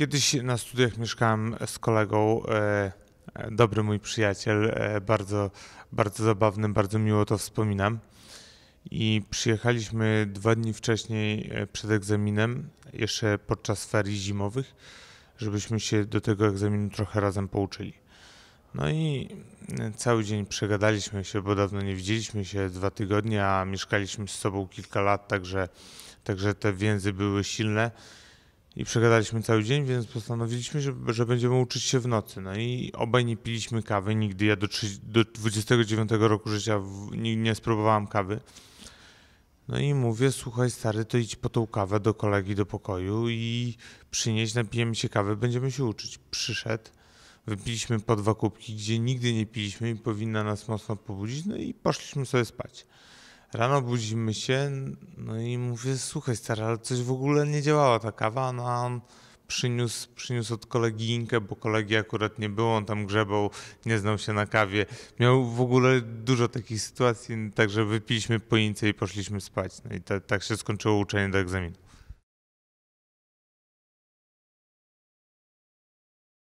Kiedyś na studiach mieszkałem z kolegą, e, e, dobry mój przyjaciel, e, bardzo, bardzo zabawny, bardzo miło to wspominam. I przyjechaliśmy dwa dni wcześniej przed egzaminem, jeszcze podczas ferii zimowych, żebyśmy się do tego egzaminu trochę razem pouczyli. No i cały dzień przegadaliśmy się, bo dawno nie widzieliśmy się, dwa tygodnie, a mieszkaliśmy z sobą kilka lat, także, także te więzy były silne. I przegadaliśmy cały dzień, więc postanowiliśmy, że, że będziemy uczyć się w nocy. No i obaj nie piliśmy kawy nigdy. Ja do, do 29 roku życia w, nie, nie spróbowałam kawy. No i mówię, słuchaj stary, to idź po tą kawę do kolegi do pokoju i przynieść, napijemy się kawy, będziemy się uczyć. Przyszedł, wypiliśmy po dwa kubki, gdzie nigdy nie piliśmy i powinna nas mocno pobudzić, no i poszliśmy sobie spać. Rano budzimy się, no i mówię, słuchaj stary, ale coś w ogóle nie działała ta kawa, no a on przyniósł, przyniósł od kolegiinkę, bo kolegi akurat nie było, on tam grzebał, nie znał się na kawie. Miał w ogóle dużo takich sytuacji, także wypiliśmy poince i poszliśmy spać. No i tak, tak się skończyło uczenie do egzaminu.